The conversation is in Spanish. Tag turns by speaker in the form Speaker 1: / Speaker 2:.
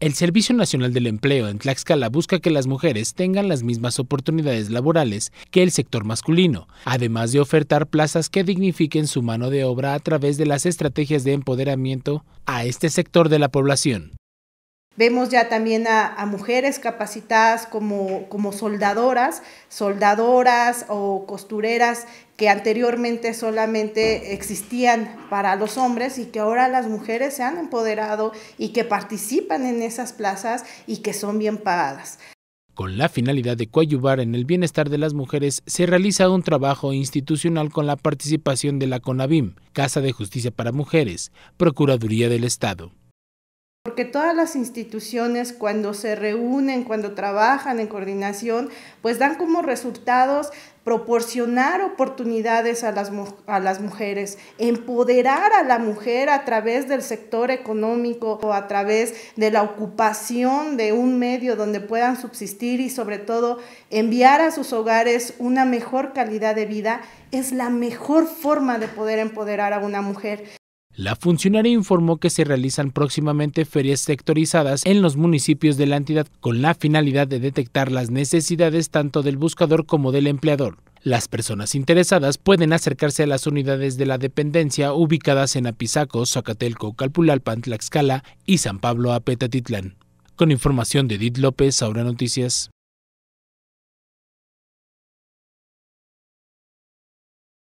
Speaker 1: El Servicio Nacional del Empleo en Tlaxcala busca que las mujeres tengan las mismas oportunidades laborales que el sector masculino, además de ofertar plazas que dignifiquen su mano de obra a través de las estrategias de empoderamiento a este sector de la población.
Speaker 2: Vemos ya también a, mujeres capacitadas como, como, soldadoras, soldadoras o costureras que anteriormente solamente existían para los hombres y que ahora las mujeres se han empoderado y que participan en esas plazas y que son bien pagadas.
Speaker 1: Con la finalidad de coadyuvar en el bienestar de las mujeres, se realiza un trabajo institucional con la participación de la CONAVIM, Casa de Justicia para Mujeres, Procuraduría del Estado.
Speaker 2: Porque todas las instituciones cuando se reúnen, cuando trabajan en coordinación, pues dan como resultados proporcionar oportunidades a las, a las mujeres, empoderar a la mujer a través del sector económico o a través de la ocupación de un medio donde puedan subsistir y sobre todo enviar a sus hogares una mejor calidad de vida, es la mejor forma de poder empoderar a una mujer.
Speaker 1: La funcionaria informó que se realizan próximamente ferias sectorizadas en los municipios de la entidad con la finalidad de detectar las necesidades tanto del buscador como del empleador. Las personas interesadas pueden acercarse a las unidades de la dependencia ubicadas en Apizaco, Zacatelco, Calpulalpan, Tlaxcala y San
Speaker 2: Pablo Apetatitlán. Con información de Edith López, Aura Noticias.